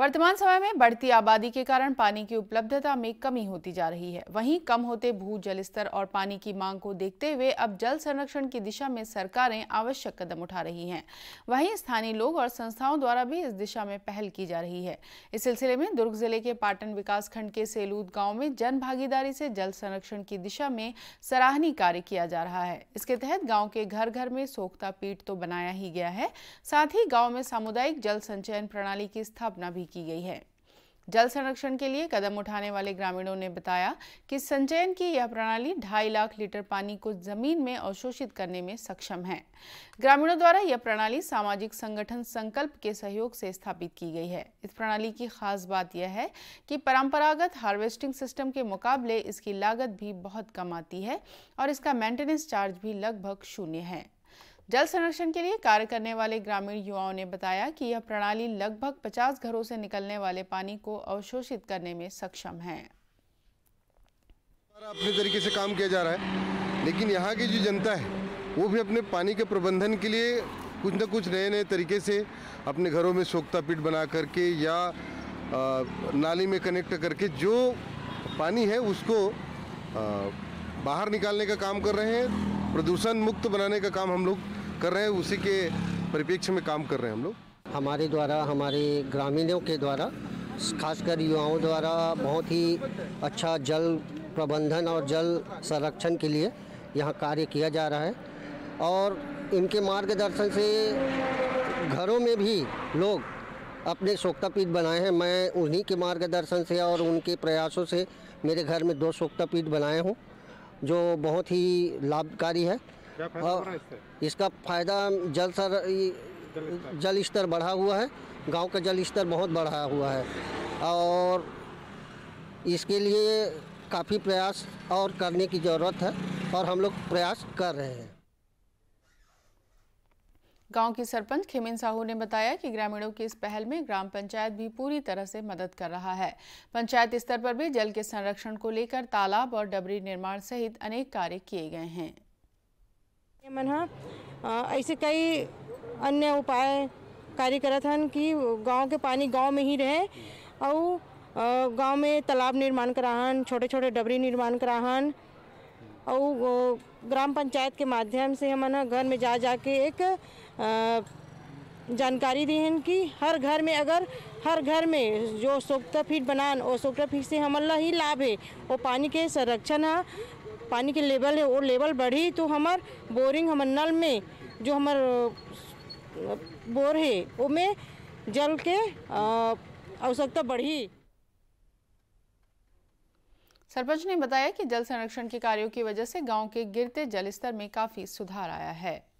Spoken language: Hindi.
वर्तमान समय में बढ़ती आबादी के कारण पानी की उपलब्धता में कमी होती जा रही है वहीं कम होते भू जल स्तर और पानी की मांग को देखते हुए अब जल संरक्षण की दिशा में सरकारें आवश्यक कदम उठा रही हैं वहीं स्थानीय लोग और संस्थाओं द्वारा भी इस दिशा में पहल की जा रही है इस सिलसिले में दुर्ग जिले के पाटन विकास खंड के सेलूद गाँव में जन भागीदारी से जल संरक्षण की दिशा में सराहनीय कार्य किया जा रहा है इसके तहत गाँव के घर घर में सोखता पीठ तो बनाया ही गया है साथ ही गाँव में सामुदायिक जल संचयन प्रणाली की स्थापना भी की गई है जल संरक्षण के लिए कदम उठाने वाले ग्रामीणों ने बताया कि संचयन की यह प्रणाली ढाई लाख लीटर पानी को जमीन में अवशोषित करने में सक्षम है ग्रामीणों द्वारा यह प्रणाली सामाजिक संगठन संकल्प के सहयोग से स्थापित की गई है इस प्रणाली की खास बात यह है कि परंपरागत हार्वेस्टिंग सिस्टम के मुकाबले इसकी लागत भी बहुत कम आती है और इसका मेंटेनेंस चार्ज भी लगभग शून्य है जल संरक्षण के लिए कार्य करने वाले ग्रामीण युवाओं ने बताया कि यह प्रणाली लगभग 50 घरों से निकलने वाले पानी को अवशोषित करने में सक्षम है अपने तरीके से काम किया जा रहा है लेकिन यहाँ की जो जनता है वो भी अपने पानी के प्रबंधन के लिए कुछ न कुछ नए नए तरीके से अपने घरों में सोखता पीठ बना करके या नाली में कनेक्ट करके जो पानी है उसको बाहर निकालने का काम कर रहे हैं प्रदूषण मुक्त बनाने का काम हम लोग कर रहे हैं उसी के परिप्रेक्ष्य में काम कर रहे हैं हम लोग हमारे द्वारा हमारे ग्रामीणों के द्वारा खासकर युवाओं द्वारा बहुत ही अच्छा जल प्रबंधन और जल संरक्षण के लिए यहाँ कार्य किया जा रहा है और इनके मार्गदर्शन से घरों में भी लोग अपने सोक्तापीठ बनाए हैं मैं उन्हीं के मार्गदर्शन से और उनके प्रयासों से मेरे घर में दो सोक्तापीठ बनाए हूँ जो बहुत ही लाभकारी है और इसका फ़ायदा जल सर जल स्तर बढ़ा हुआ है गांव का जल स्तर बहुत बढ़ा हुआ है और इसके लिए काफ़ी प्रयास और करने की ज़रूरत है और हम लोग प्रयास कर रहे हैं गांव की सरपंच खेमिन साहू ने बताया कि ग्रामीणों की इस पहल में ग्राम पंचायत भी पूरी तरह से मदद कर रहा है पंचायत स्तर पर भी जल के संरक्षण को लेकर तालाब और डबरी निर्माण सहित अनेक कार्य किए गए हैं मन हाँ, ऐसे कई अन्य उपाय कार्य करत हन कि गांव के पानी गांव में ही रहे और गांव में तालाब निर्माण कराहन छोटे छोटे डबरी निर्माण कराहन और ग्राम पंचायत के माध्यम से हमन घर में जा जा के एक जानकारी देहन कि हर घर में अगर हर घर में जो सोखता फीट बनान और सोखता फीट से हमन ही लाभ है और पानी के संरक्षण है पानी के लेवल है वो लेवल बढ़ी तो हमार बोरिंग हमार नल में जो हमार बोर है वो में जल के आवश्यकता बढ़ी सरपंच ने बताया कि जल संरक्षण के कार्यों की वजह से गांव के गिरते जल स्तर में काफी सुधार आया है